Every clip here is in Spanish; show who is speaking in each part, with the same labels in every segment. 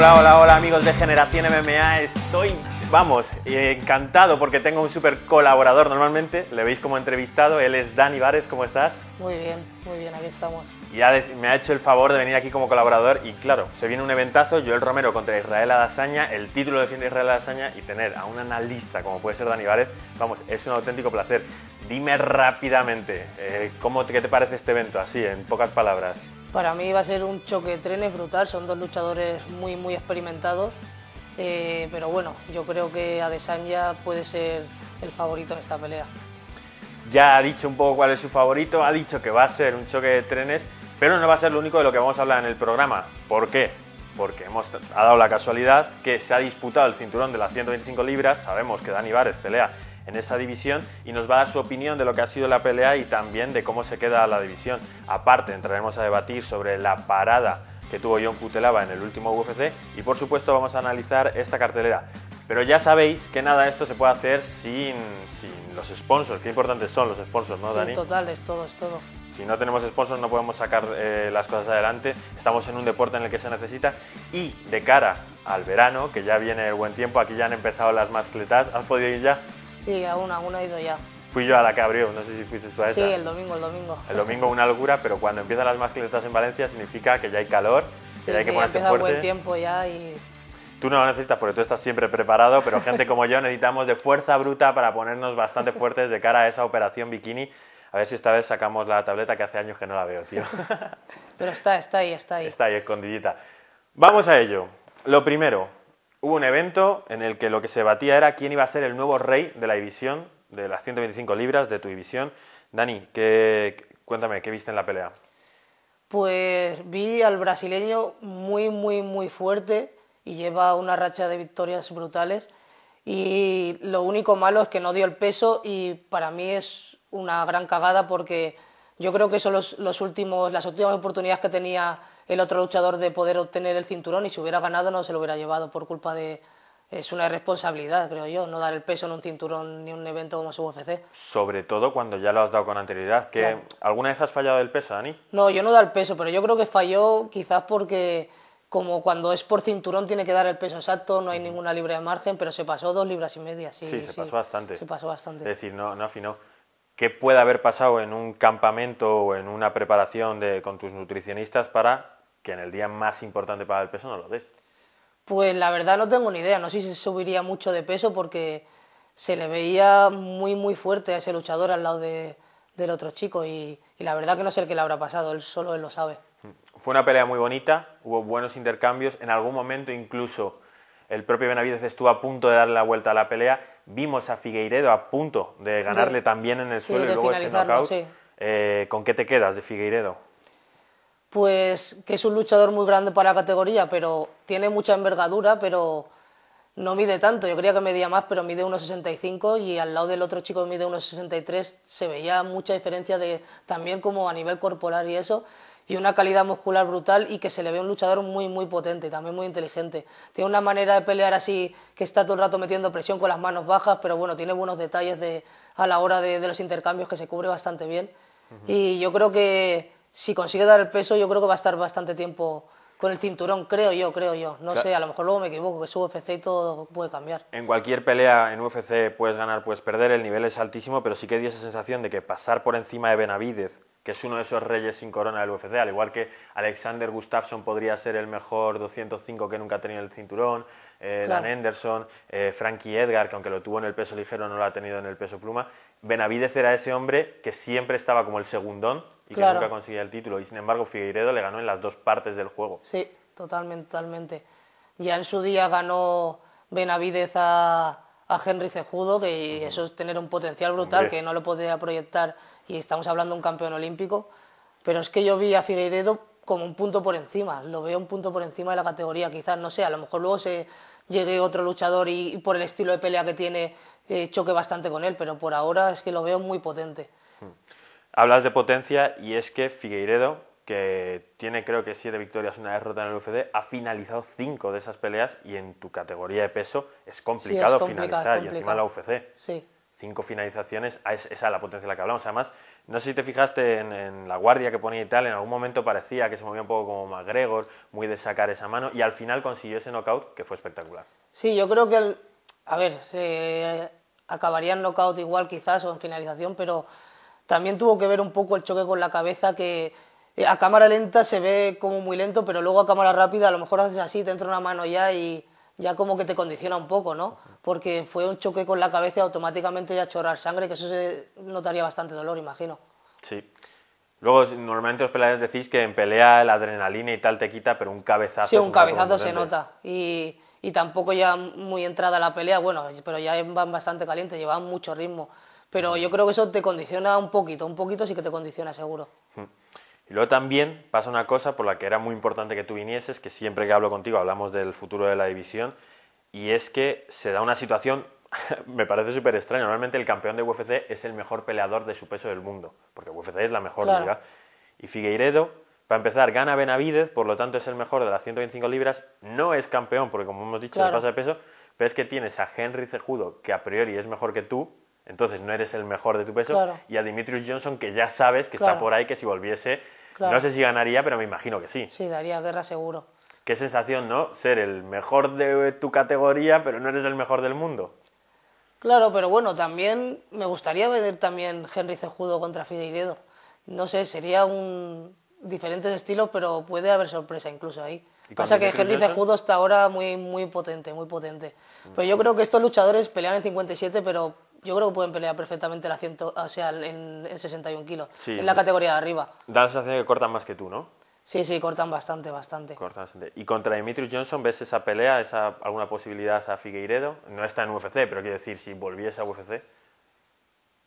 Speaker 1: Hola, hola, hola amigos de Generación MMA, estoy, vamos, eh, encantado porque tengo un súper colaborador normalmente, le veis como entrevistado, él es Dani Várez, ¿cómo estás?
Speaker 2: Muy bien, muy bien, aquí estamos.
Speaker 1: Y me ha hecho el favor de venir aquí como colaborador y claro, se viene un eventazo, Joel Romero contra Israel Adasaña, el título defiende Israel Adasaña y tener a un analista como puede ser Dani Várez, vamos, es un auténtico placer. Dime rápidamente, eh, ¿qué te parece este evento? Así, en pocas palabras.
Speaker 2: Para mí va a ser un choque de trenes brutal, son dos luchadores muy, muy experimentados, eh, pero bueno, yo creo que Adesanya puede ser el favorito en esta pelea.
Speaker 1: Ya ha dicho un poco cuál es su favorito, ha dicho que va a ser un choque de trenes, pero no va a ser lo único de lo que vamos a hablar en el programa. ¿Por qué? Porque hemos, ha dado la casualidad que se ha disputado el cinturón de las 125 libras, sabemos que Dani Vares pelea en esa división y nos va a dar su opinión de lo que ha sido la pelea y también de cómo se queda la división. Aparte, entraremos a debatir sobre la parada que tuvo John Cutelaba en el último UFC y por supuesto vamos a analizar esta cartelera. Pero ya sabéis que nada de esto se puede hacer sin, sin los sponsors. Qué importantes son los sponsors, ¿no, sí, Dani?
Speaker 2: Total, es todo, es todo.
Speaker 1: Si no tenemos sponsors no podemos sacar eh, las cosas adelante. Estamos en un deporte en el que se necesita. Y de cara al verano, que ya viene el buen tiempo, aquí ya han empezado las mascletas. ¿Has podido ir ya?
Speaker 2: Sí, a una, he ido ya.
Speaker 1: Fui yo a la que abrió, no sé si fuiste tú a esa. Sí, el
Speaker 2: domingo, el domingo. El domingo
Speaker 1: una locura, pero cuando empiezan las mascletas en Valencia significa que ya hay calor, sí, que ya hay que sí, ponerse fuerte. Buen tiempo
Speaker 2: ya y...
Speaker 1: Tú no lo necesitas porque tú estás siempre preparado, pero gente como yo necesitamos de fuerza bruta para ponernos bastante fuertes de cara a esa operación bikini. A ver si esta vez sacamos la tableta que hace años que no la veo, tío.
Speaker 2: Pero está, está ahí, está ahí.
Speaker 1: Está ahí, escondidita. Vamos a ello. Lo primero, hubo un evento en el que lo que se batía era quién iba a ser el nuevo rey de la división, de las 125 libras de tu división. Dani, ¿qué, cuéntame, ¿qué viste en la pelea?
Speaker 2: Pues vi al brasileño muy, muy, muy fuerte y lleva una racha de victorias brutales. Y lo único malo es que no dio el peso y para mí es una gran cagada porque yo creo que son los, los últimos, las últimas oportunidades que tenía el otro luchador de poder obtener el cinturón y si hubiera ganado no se lo hubiera llevado por culpa de... Es una irresponsabilidad, creo yo, no dar el peso en un cinturón ni un evento como su UFC.
Speaker 1: Sobre todo cuando ya lo has dado con anterioridad. que ¿Alguna vez has fallado el peso, Dani?
Speaker 2: No, yo no da el peso, pero yo creo que falló quizás porque como cuando es por cinturón tiene que dar el peso exacto, no hay ninguna libra de margen, pero se pasó dos libras y media, sí. Sí, se pasó
Speaker 1: bastante. Se pasó bastante. Es decir, no, no afinó. ¿Qué puede haber pasado en un campamento o en una preparación de, con tus nutricionistas para que en el día más importante para el peso no lo des?
Speaker 2: Pues la verdad no tengo ni idea, no sé si subiría mucho de peso porque se le veía muy muy fuerte a ese luchador al lado del otro chico y, la verdad que no sé el que le habrá pasado, él solo él lo sabe.
Speaker 1: Mm. Fue una pelea muy bonita, hubo buenos intercambios, en algún momento incluso el propio Benavides estuvo a punto de darle la vuelta a la pelea, vimos a Figueiredo a punto de ganarle también en el suelo y luego ese knockout. Eh, ¿Con qué te quedas de Figueiredo?
Speaker 2: pues que es un luchador muy grande para la categoría, pero tiene mucha envergadura, pero no mide tanto. Yo creía que medía más, pero mide 1,65 y al lado del otro chico que mide 1,63 se veía mucha diferencia de también como a nivel corporal y eso y una calidad muscular brutal y que se le ve un luchador muy, muy potente, también muy inteligente. Tiene una manera de pelear así que está todo el rato metiendo presión con las manos bajas, pero bueno, tiene buenos detalles de, a la hora de, los intercambios que se cubre bastante bien. Y yo creo que si consigue dar el peso, yo creo que va a estar bastante tiempo con el cinturón, creo yo, creo yo. No sé, a lo mejor luego me equivoco, que es UFC y todo puede cambiar.
Speaker 1: En cualquier pelea en UFC puedes ganar, puedes perder, el nivel es altísimo, pero sí que dio esa sensación de que pasar por encima de Benavidez, que es uno de esos reyes sin corona del UFC, al igual que Alexander Gustafsson podría ser el mejor 205 que nunca ha tenido el cinturón, eh, Dan Henderson, eh, Frankie Edgar, que aunque lo tuvo en el peso ligero no lo ha tenido en el peso pluma. Benavidez era ese hombre que siempre estaba como el segundón y que nunca conseguía el título. Y sin embargo, Figueiredo le ganó en las dos partes del juego. Sí,
Speaker 2: totalmente, totalmente. Ya en su día ganó Benavidez a, Henry Cejudo, que eso es tener un potencial brutal que no lo podía proyectar. Y estamos hablando de un campeón olímpico. Pero es que yo vi a Figueiredo como un punto por encima, lo veo un punto por encima de la categoría, quizás, no sé, a lo mejor luego se, llegue otro luchador y, por el estilo de pelea que tiene eh, choque bastante con él, pero por ahora es que lo veo muy potente.
Speaker 1: Hmm. Hablas de potencia y es que Figueiredo, que tiene creo que siete victorias, una derrota en el UFC, ha finalizado cinco de esas peleas y en tu categoría de peso es complicado, finalizar y encima la UFC. Sí cinco finalizaciones, ah, es esa la potencia de la que hablamos. Además, no sé si te fijaste en, la guardia que ponía y tal, en algún momento parecía que se movía un poco como McGregor, muy de sacar esa mano, y al final consiguió ese knockout que fue espectacular.
Speaker 2: Sí, yo creo que, a ver, se acabaría en knockout igual quizás o en finalización, pero también tuvo que ver un poco el choque con la cabeza que eh, a cámara lenta se ve como muy lento, pero luego a cámara rápida a lo mejor haces así, te entra una mano ya y ya como que te condiciona un poco, ¿no? porque fue un choque con la cabeza y automáticamente ya chorrar sangre, que eso se notaría bastante dolor, imagino.
Speaker 1: Sí. Luego, normalmente los peleadores decís que en pelea la adrenalina y tal te quita, pero un cabezazo. Sí, un cabezazo se nota.
Speaker 2: Y, y, tampoco ya muy entrada la pelea, bueno, pero ya van bastante calientes, llevan mucho ritmo. Pero yo creo que eso te condiciona un poquito, un poquito sí que te condiciona, seguro.
Speaker 1: Y luego también pasa una cosa por la que era muy importante que tú vinieses, que siempre que hablo contigo hablamos del futuro de la división, y es que se da una situación, me parece súper extraño, normalmente el campeón de UFC es el mejor peleador de su peso del mundo, porque UFC es la mejor liga. Y Figueiredo, para empezar, gana Benavidez, por lo tanto es el mejor de las 125 libras, no es campeón, porque como hemos dicho, se pasa de peso, pero es que tienes a Henry Cejudo, que a priori es mejor que tú, entonces no eres el mejor de tu peso, y a Dimitrius Johnson, que ya sabes que está por ahí, que si volviese, no sé si ganaría, pero me imagino que sí. Sí, daría guerra seguro. Qué sensación, ¿no? Ser el mejor de tu categoría, pero no eres el mejor del mundo.
Speaker 2: Claro, pero bueno, también me gustaría ver también Henry Cejudo contra Figueiredo. No sé, sería un diferentes estilos, pero puede haber sorpresa incluso ahí.
Speaker 1: Pasa que Henry Cejudo
Speaker 2: está ahora muy, muy potente, muy potente. Pero yo mm. creo que estos luchadores pelean en 57, pero yo creo que pueden pelear perfectamente la ciento, o sea, en, en 61 kilos,
Speaker 1: sí, en la categoría de arriba. Da la sensación de que cortan más que tú, ¿no?
Speaker 2: Sí, sí, cortan bastante, bastante.
Speaker 1: Cortan bastante. ¿Y contra Demetrius Johnson ves esa pelea, esa, alguna posibilidad a Figueiredo? No está en UFC, pero quiero decir, si volviese a UFC.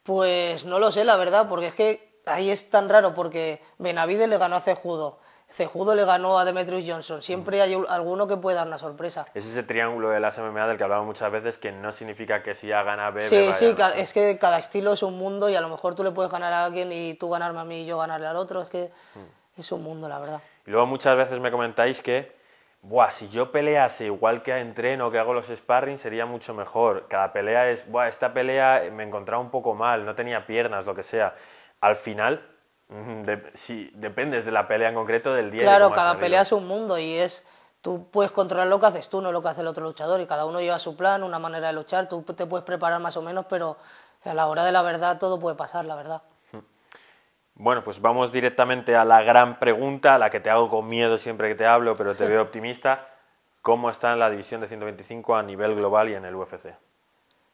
Speaker 2: Pues no lo sé, la verdad, porque es que ahí es tan raro, porque Benavides le ganó a Cejudo, Cejudo le ganó a Demetrius Johnson. Siempre mm. hay alguno que puede dar una sorpresa.
Speaker 1: Es ese triángulo de las MMA del que hablamos muchas veces que no significa que si A gana B. Sí, sí,
Speaker 2: es que cada estilo es un mundo y a lo mejor tú le puedes ganar a alguien y tú ganarme a mí y yo ganarle al otro. Es que. Mm es un mundo, la verdad.
Speaker 1: Y luego muchas veces me comentáis que, buah, si yo pelease igual que entreno, que hago los sparring, sería mucho mejor. Cada pelea es, buah, esta pelea me encontraba un poco mal, no tenía piernas, lo que sea. Al final, si, dependes de la pelea en concreto del día. Claro, cada pelea es
Speaker 2: un mundo y es... Tú puedes controlar lo que haces tú, no lo que hace el otro luchador, y cada uno lleva su plan, una manera de luchar, tú te puedes preparar más o menos, pero a la hora de la verdad todo puede pasar, la verdad.
Speaker 1: Bueno, pues vamos directamente a la gran pregunta, a la que te hago con miedo siempre que te hablo, pero te veo optimista. ¿Cómo está la división de 125 a nivel global y en el UFC?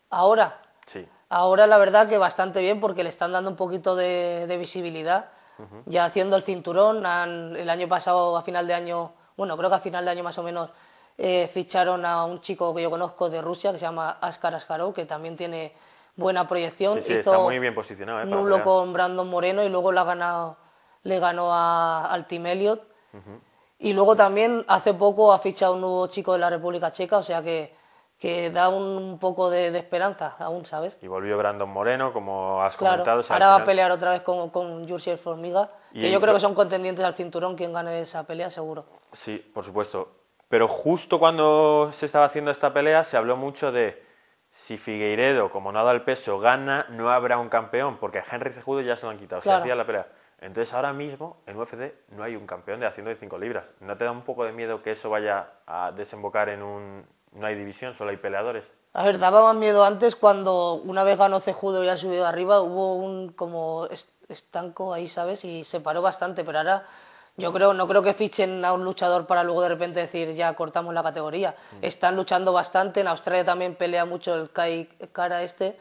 Speaker 1: Ahora. Sí.
Speaker 2: Ahora la verdad que bastante bien porque le están dando un poquito de, visibilidad. Ya haciendo el cinturón, el año pasado, a final de año, bueno, creo que a final de año más o menos, eh, ficharon a un chico que yo conozco de Rusia que se llama Askar Askarov, que también tiene buena proyección. Sí, está muy bien
Speaker 1: posicionado. ¿eh? Nulo con
Speaker 2: Brandon Moreno y luego le ganó a, al Team Elliot. Y luego también hace poco ha fichado un nuevo chico de la República Checa, o sea que, da un, poco de, esperanza aún, ¿sabes?
Speaker 1: Y volvió Brandon Moreno, como has comentado. ahora va a pelear
Speaker 2: otra vez con, con Formiga, que yo creo que son contendientes al cinturón quien gane esa pelea, seguro.
Speaker 1: Sí, por supuesto. Pero justo cuando se estaba haciendo esta pelea se habló mucho de si Figueiredo, como no al el peso, gana, no habrá un campeón, porque a Henry Cejudo ya se lo han quitado, se hacía la pelea. Entonces ahora mismo en UFC no hay un campeón de de cinco libras. ¿No te da un poco de miedo que eso vaya a desembocar en un... no hay división, solo hay peleadores?
Speaker 2: A ver, daba más miedo antes cuando una vez ganó Cejudo y ha subido arriba, hubo un como estanco ahí, ¿sabes? Y se paró bastante, pero ahora yo creo, no creo que fichen a un luchador para luego de repente decir ya cortamos la categoría. Mm. Están luchando bastante, en Australia también pelea mucho el Kai Cara este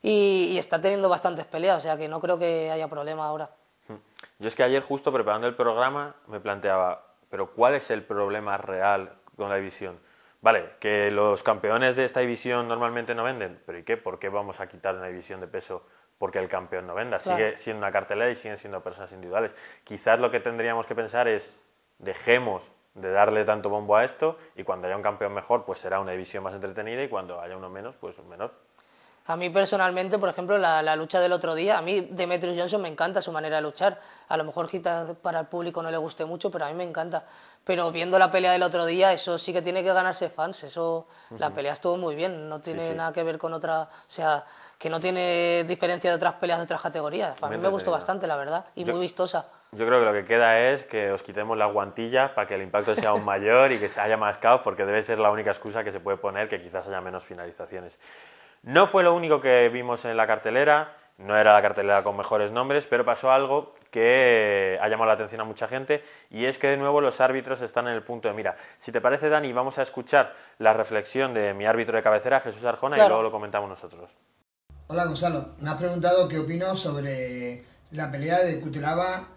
Speaker 2: y, está teniendo bastantes peleas, o sea que no creo que haya problema ahora.
Speaker 1: Mm. Yo es que ayer justo preparando el programa me planteaba, pero ¿cuál es el problema real con la división? Vale, que los campeones de esta división normalmente no venden, pero ¿y qué? ¿Por qué vamos a quitar una división de peso porque el campeón no venda. Sigue siendo una cartelera y siguen siendo personas individuales. Quizás lo que tendríamos que pensar es, dejemos de darle tanto bombo a esto y cuando haya un campeón mejor, pues será una división más entretenida y cuando haya uno menos, pues un menor.
Speaker 2: A mí personalmente, por ejemplo, la, lucha del otro día, a mí Demetrius Johnson me encanta su manera de luchar. A lo mejor quizás para el público no le guste mucho, pero a mí me encanta. Pero viendo la pelea del otro día, eso sí que tiene que ganarse fans. Eso, la pelea estuvo muy bien, no tiene nada que ver con otra, o sea, que no tiene diferencia de otras peleas de otras categorías. A mí me gustó bastante, la verdad, y muy vistosa.
Speaker 1: Yo creo que lo que queda es que os quitemos la guantilla para que el impacto sea aún mayor y que haya más caos, porque debe ser la única excusa que se puede poner que quizás haya menos finalizaciones. No fue lo único que vimos en la cartelera, no era la cartelera con mejores nombres, pero pasó algo que eh, ha llamado la atención a mucha gente y es que de nuevo los árbitros están en el punto de mira. Si te parece, Dani, vamos a escuchar la reflexión de mi árbitro de cabecera, Jesús Arjona, y luego lo comentamos nosotros.
Speaker 3: Hola Gonzalo, me has preguntado qué opino sobre la pelea de Kutelaba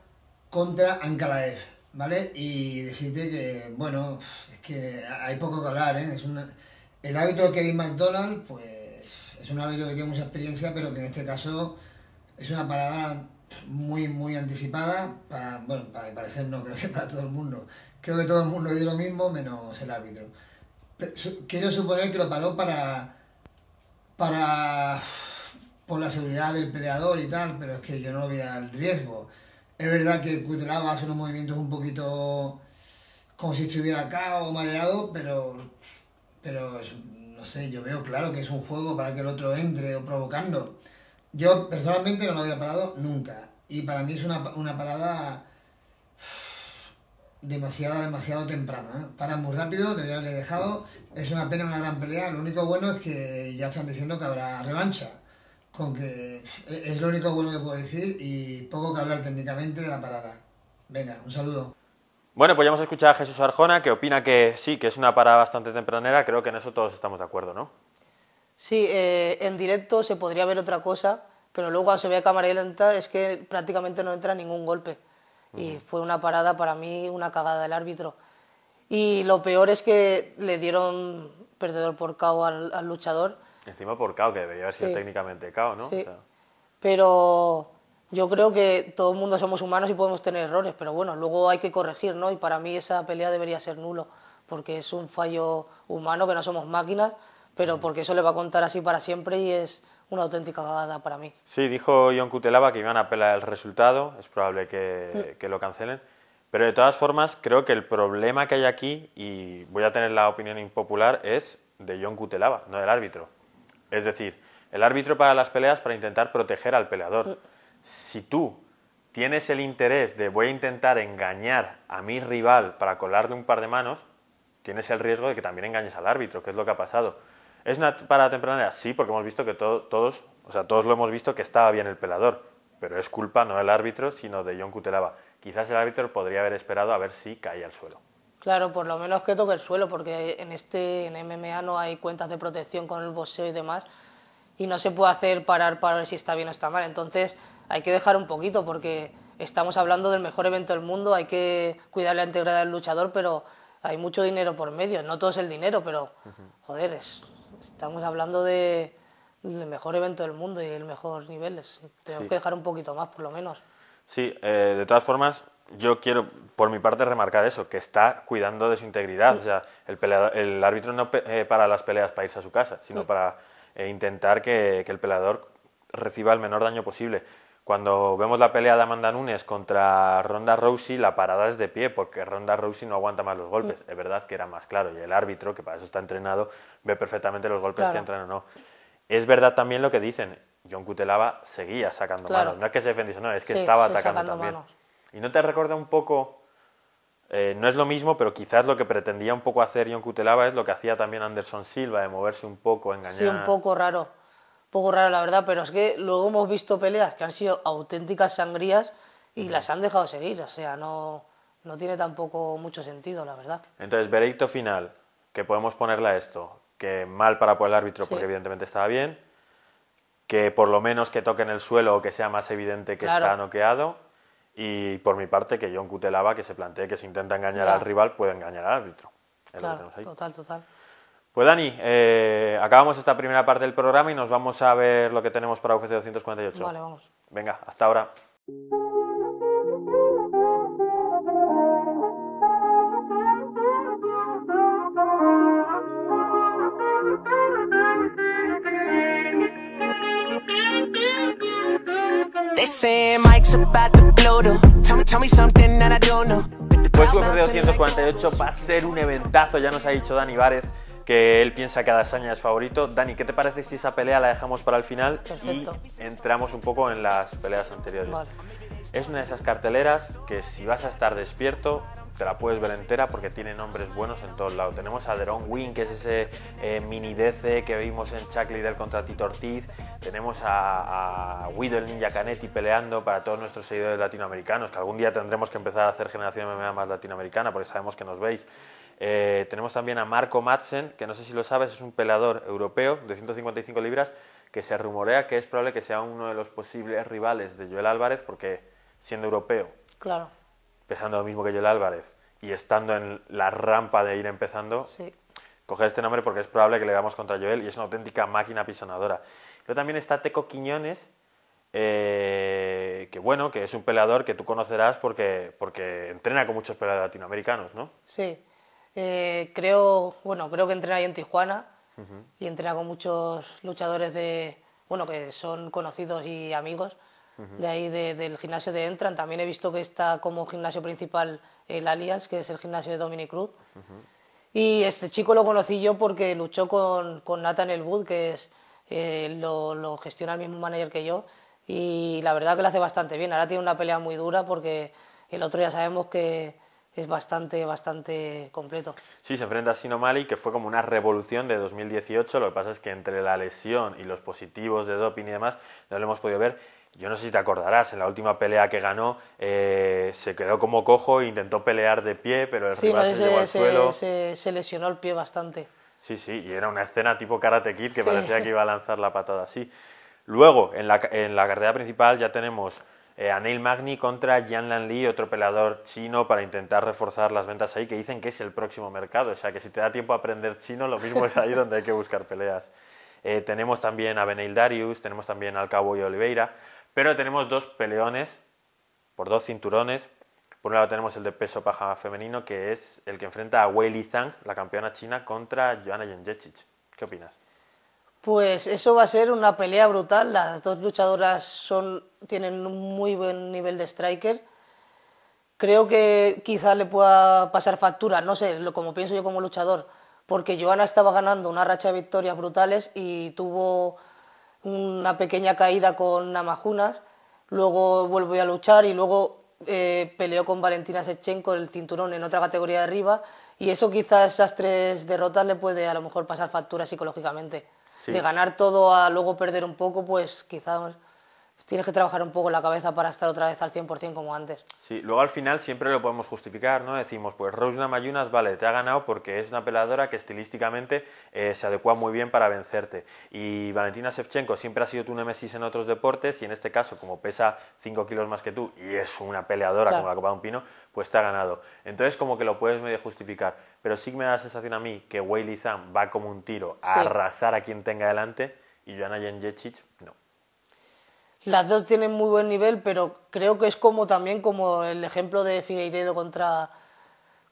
Speaker 3: contra Ankalaev, ¿vale? Y decirte que, bueno, es que hay poco que hablar, ¿eh? Es El árbitro hay McDonald, pues es un árbitro que tiene mucha experiencia, pero que en este caso es una parada muy, muy anticipada bueno, para mi parecer no, creo que para todo el mundo. Creo que todo el mundo vio lo mismo, menos el árbitro. quiero suponer que lo paró para, para, por la seguridad del peleador y tal, pero es que yo no lo veía el riesgo. Es verdad que Cutelaba hace unos movimientos un poquito como si estuviera acá o mareado, pero, pero es, no sé, yo veo claro que es un juego para que el otro entre o provocando. Yo personalmente no lo había parado nunca. Y para mí es una, parada demasiado, demasiado temprana ¿eh? para muy rápido, debería haberle dejado. Es una pena, una gran pelea. Lo único bueno es que ya están diciendo que habrá revancha. Con que e, es lo único bueno que puedo decir y poco que hablar técnicamente de la parada. Venga, un saludo.
Speaker 1: Bueno, pues ya hemos escuchado a Jesús Arjona, que opina que sí, que es una parada bastante tempranera. Creo que en eso todos estamos de acuerdo, ¿no?
Speaker 3: Sí,
Speaker 2: eh, en directo se podría ver otra cosa, pero luego cuando se ve a cámara lenta es que prácticamente no entra ningún golpe. Y fue una parada para mí, una cagada del árbitro. Y lo peor es que le dieron perdedor por KO al, luchador.
Speaker 1: Encima por KO, que debería haber sido técnicamente KO, ¿no?
Speaker 2: Pero yo creo que todo el mundo somos humanos y podemos tener errores, pero bueno, luego hay que corregir, ¿no? Y para mí esa pelea debería ser nulo, porque es un fallo humano, que no somos máquinas, pero porque eso le va a contar así para siempre y es una auténtica cagada para mí.
Speaker 1: Sí, dijo John Cutelaba que iban a apelar el resultado, es probable que, mm. que lo cancelen, pero de todas formas creo que el problema que hay aquí, y voy a tener la opinión impopular, es de John Cutelaba, no del árbitro. Es decir, el árbitro para las peleas para intentar proteger al peleador. Mm si tú tienes el interés de voy a intentar engañar a mi rival para colarle un par de manos, tienes el riesgo de que también engañes al árbitro, que es lo que ha pasado. ¿Es una parada temprana? Sí, porque hemos visto que todos, o sea, todos lo hemos visto que estaba bien el pelador, pero es culpa no del árbitro, sino de John Cutelaba. Quizás el árbitro podría haber esperado a ver si caía al suelo.
Speaker 2: Claro, por lo menos que toque el suelo, porque en este en MMA no hay cuentas de protección con el boxeo y demás, y no se puede hacer parar para ver si está bien o está mal. Entonces, hay que dejar un poquito porque estamos hablando del mejor evento del mundo, hay que cuidar la integridad del luchador, pero hay mucho dinero por medio, no todo es el dinero, pero joder, estamos hablando del mejor evento del mundo y el mejor nivel, tenemos que dejar un poquito más por lo menos.
Speaker 1: Sí, eh, de todas formas, yo quiero, por mi parte, remarcar eso, que está cuidando de su integridad. O sea, el, árbitro no eh, para las peleas para irse a su casa, sino para eh, intentar que, que el peleador reciba el menor daño posible. Cuando vemos la pelea de Amanda Nunes contra Ronda Rousey, la parada es de pie porque Ronda Rousey no aguanta más los mm. golpes. Es verdad que era más claro y el árbitro, que para eso está entrenado, ve perfectamente los golpes que entran o no. Es verdad también lo que dicen. John Cutelaba seguía sacando manos. No es que se defendiese, no, es que estaba atacando también. ¿Y no te recuerda un poco eh, no es lo mismo, pero quizás lo que pretendía un poco hacer John Cutelaba es lo que hacía también Anderson Silva, de moverse un poco, engañar. Sí, un poco
Speaker 2: raro poco raro la verdad, pero es que luego hemos visto peleas que han sido auténticas sangrías y las han dejado seguir, o sea, no, no tiene tampoco mucho sentido, la verdad.
Speaker 1: Entonces, veredicto final, que podemos ponerle a esto, que mal para el árbitro, porque evidentemente estaba bien, que por lo menos que toque en el suelo o que sea más evidente que está noqueado, y por mi parte, que John Cutelaba, que se plantee que si intenta engañar al rival, puede engañar al árbitro. total, total. Pues Dani, eh, acabamos esta primera parte del programa y nos vamos a ver lo que tenemos para UFC 248. Vale, vamos. Venga, hasta ahora. Pues UFC 248 va a ser un eventazo, ya nos ha dicho Dani Várez que él piensa que Adesanya es favorito. Dani, ¿qué te parece si esa pelea la dejamos para el final y entramos un poco en las peleas anteriores? Es una de esas carteleras que si vas a estar despierto te la puedes ver entera porque tiene nombres buenos en todos lados. Tenemos a Deron Wynn, que es ese eh, mini DC que vimos en Chuck Liddell contra Tito Ortiz. Tenemos a, a el Ninja Canetti peleando para todos nuestros seguidores latinoamericanos, que algún día tendremos que empezar a hacer generación MMA más latinoamericana porque sabemos que nos veis. Eh, tenemos también a Marco Madsen, que no sé si lo sabes, es un pelador europeo de 155 libras, que se rumorea que es probable que sea uno de los posibles rivales de Joel Álvarez, porque siendo europeo, claro. pesando lo mismo que Joel Álvarez y estando en la rampa de ir empezando, sí. coger este nombre porque es probable que le veamos contra Joel y es una auténtica máquina pisonadora. pero también está Teco Quiñones, eh, que bueno, que es un pelador que tú conocerás porque, porque entrena con muchos peleadores latinoamericanos, ¿no?
Speaker 2: Sí. Eh, creo, bueno, creo que entrena ahí en Tijuana y entrena con muchos luchadores de, bueno, que son conocidos y amigos de ahí del gimnasio de Entran. También he visto que está como gimnasio principal el Allianz, que es el gimnasio de Dominic Cruz. Y este chico lo conocí yo porque luchó con, con Nathan Elwood que es, eh, lo, gestiona el mismo manager que yo. Y la verdad que lo hace bastante bien. Ahora tiene una pelea muy dura porque el otro ya sabemos que es bastante, bastante completo.
Speaker 1: Sí, se enfrenta a Sinomali, que fue como una revolución de 2018. Lo que pasa es que entre la lesión y los positivos de doping y demás, no lo hemos podido ver. Yo no sé si te acordarás, en la última pelea que ganó eh, se quedó como cojo e intentó pelear de pie, pero el rival se, al suelo.
Speaker 2: se, lesionó el pie bastante.
Speaker 1: Sí, sí, y era una escena tipo Karate Kid que parecía que iba a lanzar la patada así. Luego, en la, en la carrera principal ya tenemos eh, a Neil Magni contra Yan Lan Li, otro peleador chino, para intentar reforzar las ventas ahí, que dicen que es el próximo mercado. O sea, que si te da tiempo a aprender chino, lo mismo es ahí donde hay que buscar peleas. Eh, tenemos también a Benil Darius, tenemos también al Cabo y Oliveira, pero tenemos dos peleones por dos cinturones. Por un lado tenemos el de peso paja femenino, que es el que enfrenta a Wei Li Zhang, la campeona china, contra Joanna Jędrzejczyk. ¿Qué opinas?
Speaker 2: Pues eso va a ser una pelea brutal. Las dos luchadoras son, tienen un muy buen nivel de striker. Creo que quizás le pueda pasar factura, no sé, como pienso yo como luchador, porque Joana estaba ganando una racha de victorias brutales y tuvo una pequeña caída con Namajunas, luego volvió a luchar y luego eh, peleó con Valentina Sechenko el cinturón en otra categoría de arriba y eso quizás esas tres derrotas le puede a lo mejor pasar factura psicológicamente de ganar todo a luego perder un poco, pues quizás pues tienes que trabajar un poco la cabeza para estar otra vez al 100% como antes.
Speaker 1: Sí, luego al final siempre lo podemos justificar, ¿no? Decimos, pues Rosna Mayunas, vale, te ha ganado porque es una peleadora que estilísticamente eh, se adecua muy bien para vencerte. Y Valentina Shevchenko siempre ha sido tu nemesis en otros deportes y en este caso, como pesa 5 kilos más que tú y es una peleadora como la Copa de un Pino, pues te ha ganado. Entonces como que lo puedes medio justificar. Pero sí me da la sensación a mí que Weili Zhang va como un tiro a arrasar a quien tenga delante y Joana Jenjecic no.
Speaker 2: Las dos tienen muy buen nivel, pero creo que es como también como el ejemplo de Figueiredo contra,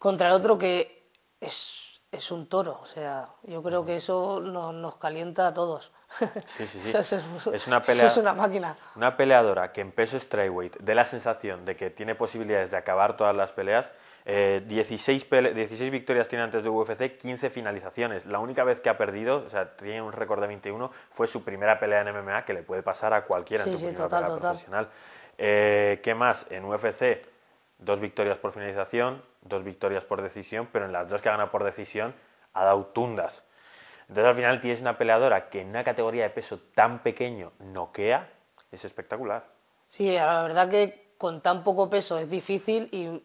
Speaker 2: el otro, que es, es un toro. O sea, yo creo que eso nos, calienta a todos.
Speaker 1: Sí, sí, sí. es, una pelea, es una máquina. Una peleadora que en peso strawweight dé la sensación de que tiene posibilidades de acabar todas las peleas eh, 16, victorias tiene antes de UFC, 15 finalizaciones. La única vez que ha perdido, o sea, tiene un récord de 21, fue su primera pelea en MMA, que le puede pasar a cualquiera en profesional. Eh, ¿Qué más? En UFC, dos victorias por finalización, dos victorias por decisión, pero en las dos que ha ganado por decisión ha dado tundas. Entonces al final tienes una peleadora que en una categoría de peso tan pequeño noquea, es espectacular.
Speaker 2: Sí, la verdad que con tan poco peso es difícil y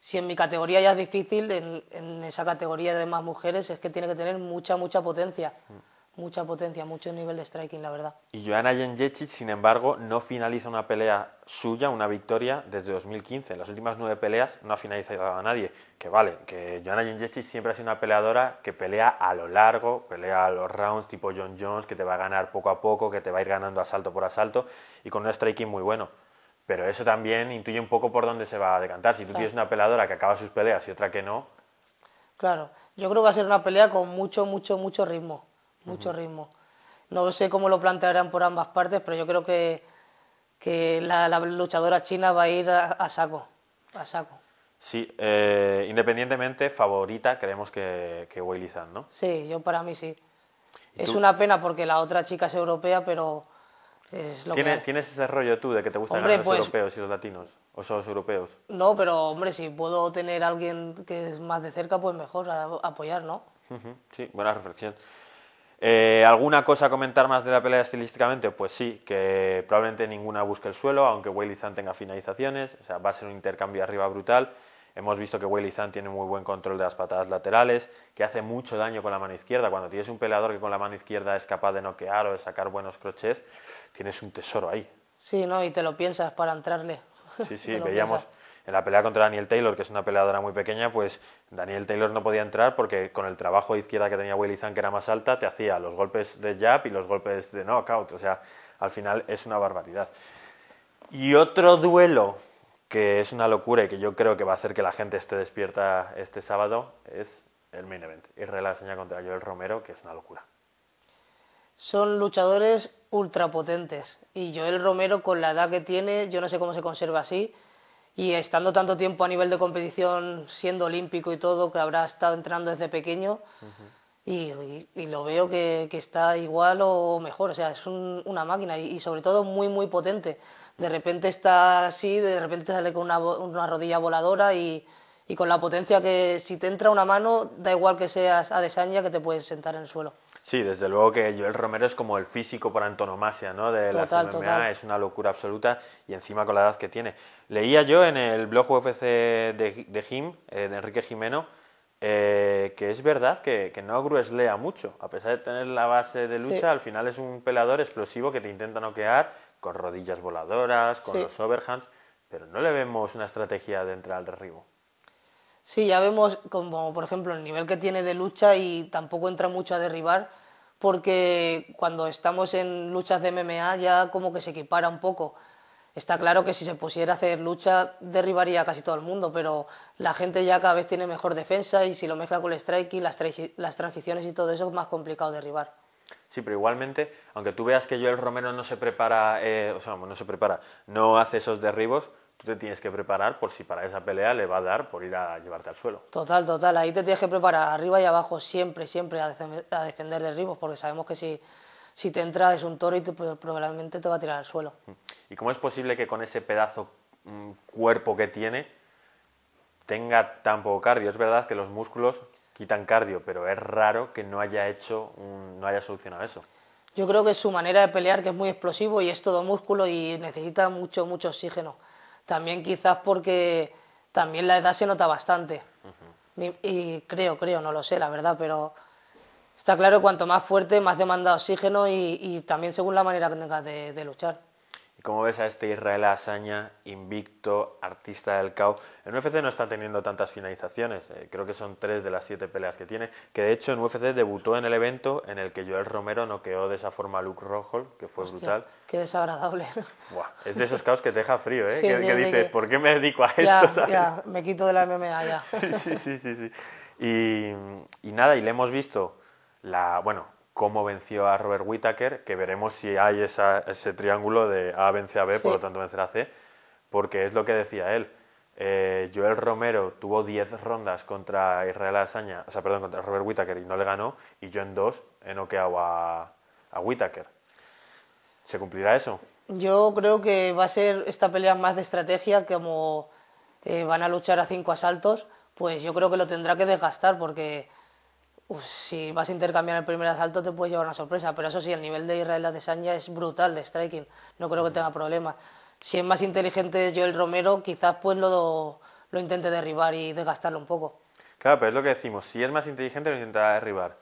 Speaker 2: si en mi categoría ya es difícil, en, esa categoría de más mujeres es que tiene que tener mucha, mucha potencia. Mm. Mucha potencia, mucho nivel de striking, la verdad.
Speaker 1: Y Joana Jędrzejczyk sin embargo, no finaliza una pelea suya, una victoria, desde 2015. En las últimas nueve peleas no ha finalizado a nadie. Que vale, que Joana Jędrzejczyk siempre ha sido una peleadora que pelea a lo largo, pelea a los rounds tipo John Jones, que te va a ganar poco a poco, que te va a ir ganando asalto por asalto y con un striking muy bueno pero eso también intuye un poco por dónde se va a decantar. Si tú tienes una peladora que acaba sus peleas y otra que no.
Speaker 2: Claro, yo creo que va a ser una pelea con mucho, mucho, mucho ritmo. Mucho ritmo. No sé cómo lo plantearán por ambas partes, pero yo creo que, que la, luchadora china va a ir a, saco. A saco.
Speaker 1: Sí, eh, independientemente, favorita creemos que, que ¿no?
Speaker 2: Sí, yo para mí sí. Es una pena porque la otra chica es europea, pero
Speaker 1: ¿Tienes, ese rollo tú de que te gustan los pues- europeos y los latinos? ¿O solo los europeos?
Speaker 2: No, pero hombre, si puedo tener a alguien que es más de cerca, pues mejor apoyar, ¿no?
Speaker 1: Sí, buena reflexión. Eh, ¿Alguna cosa comentar más de la pelea estilísticamente? Pues sí, que probablemente ninguna busque el suelo, aunque Willy tenga finalizaciones, o sea, va a ser un intercambio arriba brutal. Hemos visto que Willy Zan tiene muy buen control de las patadas laterales, que hace mucho daño con la mano izquierda. Cuando tienes un peleador que con la mano izquierda es capaz de noquear o de sacar buenos crochets, tienes un tesoro ahí.
Speaker 2: Sí, ¿no? Y te lo piensas para entrarle. Sí, sí, veíamos
Speaker 1: en la pelea contra Daniel Taylor, que es una peleadora muy pequeña, pues Daniel Taylor no podía entrar porque con el trabajo de izquierda que tenía Willy Zan, que era más alta, te hacía los golpes de jab y los golpes de knockout. O sea, al final es una barbaridad. Y otro duelo que es una locura y que yo creo que va a hacer que la gente esté despierta este sábado es el main event. Israel contra contra Joel Romero, que es una locura.
Speaker 2: Son luchadores ultrapotentes y Joel Romero con la edad que tiene, yo no sé cómo se conserva así y estando tanto tiempo a nivel de competición, siendo olímpico y todo, que habrá estado entrando desde pequeño y, lo veo que, está igual o mejor, o sea, es una máquina y sobre todo muy, muy potente de repente está así, de repente sale con una, rodilla voladora y, con la potencia que si te entra una mano, da igual que seas a desaña que te puedes sentar en el suelo.
Speaker 1: Sí, desde luego que Joel Romero es como el físico por antonomasia, ¿no? De la MMA, es una locura absoluta y encima con la edad que tiene. Leía yo en el blog UFC de, Jim, eh, de Enrique Jimeno, eh, que es verdad que, que, no grueslea mucho, a pesar de tener la base de lucha, al final es un pelador explosivo que te intenta noquear, con rodillas voladoras, con los overhands, pero no le vemos una estrategia de entrar al derribo.
Speaker 2: Sí, ya vemos como por ejemplo el nivel que tiene de lucha y tampoco entra mucho a derribar porque cuando estamos en luchas de MMA ya como que se equipara un poco. Está claro que si se pusiera a hacer lucha derribaría a casi todo el mundo, pero la gente ya cada vez tiene mejor defensa y si lo mezcla con el strike y las, las transiciones y todo eso es más complicado derribar.
Speaker 1: Sí, pero igualmente, aunque tú veas que Joel Romero no se prepara, eh, o sea, no se prepara, no hace esos derribos, tú te tienes que preparar por si para esa pelea le va a dar por ir a llevarte al suelo.
Speaker 2: Total, total, ahí te tienes que preparar arriba y abajo siempre, siempre a, defender, derribos, porque sabemos que si, si te entra es un toro y pues, probablemente te va a tirar al suelo.
Speaker 1: Mm. ¿Y cómo es posible que con ese pedazo mm, cuerpo que tiene tenga tan poco cardio? Es verdad que los músculos quitan cardio, pero es raro que no haya hecho, no haya solucionado eso.
Speaker 2: Yo creo que su manera de pelear, que es muy explosivo y es todo músculo y necesita mucho, mucho oxígeno. También quizás porque también la edad se nota bastante. Y creo, creo, no lo sé, la verdad, pero está claro, cuanto más fuerte, más demanda oxígeno y, también según la manera que tengas de luchar.
Speaker 1: Y como ves a este Israel Asaña, invicto, artista del caos, en UFC no está teniendo tantas finalizaciones, eh, creo que son tres de las siete peleas que tiene, que de hecho en UFC debutó en el evento en el que Joel Romero noqueó de esa forma a Luke Rojo, que fue brutal.
Speaker 2: Qué desagradable.
Speaker 1: es de esos caos que te deja frío, ¿eh? que, dices, ¿por qué me dedico a esto?
Speaker 2: me quito de la MMA ya. sí, sí, sí,
Speaker 1: sí. sí. Y, y nada, y le hemos visto la, bueno, cómo venció a Robert Whittaker, que veremos si hay ese triángulo de A vence a B, por lo tanto vencerá C, porque es lo que decía él. Eh, Joel Romero tuvo 10 rondas contra Israel Asaña, o sea, perdón, contra Robert Whittaker y no le ganó, y yo en dos he noqueado a, a Whittaker. ¿Se cumplirá eso?
Speaker 2: Yo creo que va a ser esta pelea más de estrategia, como eh, van a luchar a cinco asaltos, pues yo creo que lo tendrá que desgastar porque si vas a intercambiar el primer asalto te puedes llevar una sorpresa, pero eso sí, el nivel de Israel Adesanya es brutal de striking, no creo que tenga problemas. Si es más inteligente Joel Romero, quizás pues lo, intente derribar y desgastarlo un poco.
Speaker 1: Claro, pero es lo que decimos, si es más inteligente lo intenta derribar.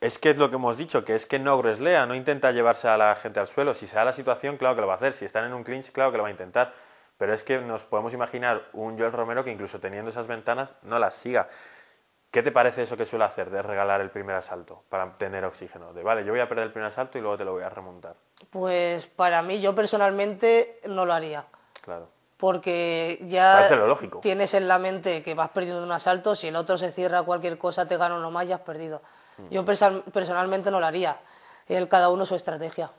Speaker 1: Es que es lo que hemos dicho, que es que no greslea, no intenta llevarse a la gente al suelo. Si se da la situación, claro que lo va a hacer. Si están en un clinch, claro que lo va a intentar. Pero es que nos podemos imaginar un Joel Romero que incluso teniendo esas ventanas no las siga. ¿Qué te parece eso que suele hacer de regalar el primer asalto para tener oxígeno? De vale, yo voy a perder el primer asalto y luego te lo voy a remontar.
Speaker 2: Pues para mí, yo personalmente no lo haría. Claro. Porque ya lógico. tienes en la mente que vas perdiendo un asalto, si el otro se cierra cualquier cosa, te gano uno más y has perdido. Mm. Yo personalmente no lo haría. El, cada uno su estrategia.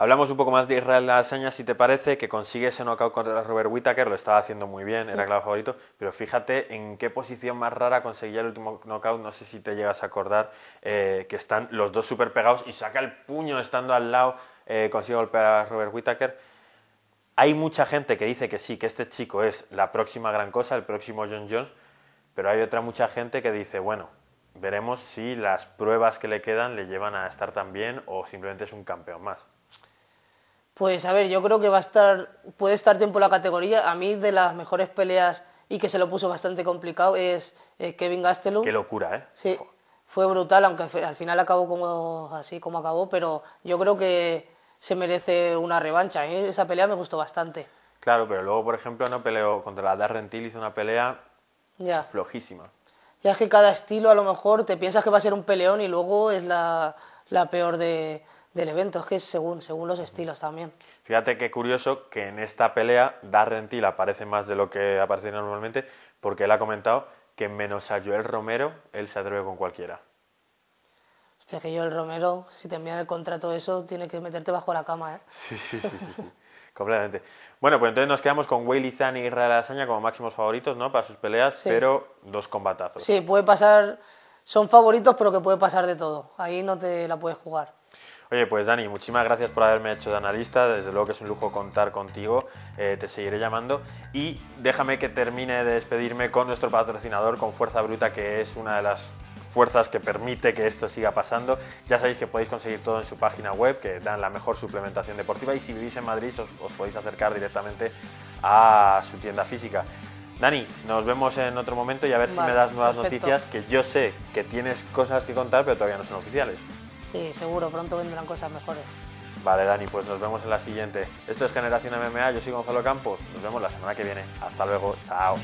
Speaker 1: Hablamos un poco más de Israel Adesanya, si te parece, que consigue ese knockout contra Robert Whittaker, lo estaba haciendo muy bien, era el favorito, pero fíjate en qué posición más rara conseguía el último knockout, no sé si te llegas a acordar, eh, que están los dos súper pegados y saca el puño estando al lado, eh, consigue golpear a Robert Whittaker. Hay mucha gente que dice que sí, que este chico es la próxima gran cosa, el próximo John Jones, pero hay otra mucha gente que dice, bueno, veremos si las pruebas que le quedan le llevan a estar tan bien o simplemente es un campeón más.
Speaker 2: Pues a ver, yo creo que va a estar, puede estar tiempo la categoría. A mí de las mejores peleas y que se lo puso bastante complicado es Kevin Gastelum.
Speaker 1: Qué locura, ¿eh?
Speaker 2: Sí, fue brutal, aunque al final acabó como así como acabó, pero yo creo que se merece una revancha. A ¿eh? mí Esa pelea me gustó bastante.
Speaker 1: Claro, pero luego, por ejemplo, no peleó contra la Darren Till, hizo una pelea flojísima.
Speaker 2: Ya es que cada estilo a lo mejor te piensas que va a ser un peleón y luego es la peor de, del evento, es que según, según los estilos también.
Speaker 1: Fíjate qué curioso que en esta pelea Darrentil aparece más de lo que aparece normalmente, porque él ha comentado que menos a Joel Romero, él se atreve con cualquiera.
Speaker 2: Hostia, que Joel Romero, si te envían el contrato eso, tiene que meterte bajo la cama, ¿eh?
Speaker 1: Sí, sí, sí, sí, sí. completamente. Bueno, pues entonces nos quedamos con Wayley Zan y la Hazaña como máximos favoritos, ¿no? Para sus peleas, pero dos combatazos. Sí, puede
Speaker 2: pasar... Son favoritos, pero que puede pasar de todo. Ahí no te la puedes jugar.
Speaker 1: Oye, pues Dani, muchísimas gracias por haberme hecho de analista, desde luego que es un lujo contar contigo, eh, te seguiré llamando y déjame que termine de despedirme con nuestro patrocinador, con Fuerza Bruta, que es una de las fuerzas que permite que esto siga pasando. Ya sabéis que podéis conseguir todo en su página web, que dan la mejor suplementación deportiva y si vivís en Madrid os, podéis acercar directamente a su tienda física. Dani, nos vemos en otro momento y a ver si me das nuevas noticias, que yo sé que tienes cosas que contar, pero todavía no son oficiales.
Speaker 2: Sí, seguro, pronto vendrán cosas mejores.
Speaker 1: Vale, Dani, pues nos vemos en la siguiente. Esto es Generación MMA, yo soy Gonzalo Campos. Nos vemos la semana que viene. Hasta luego, chao.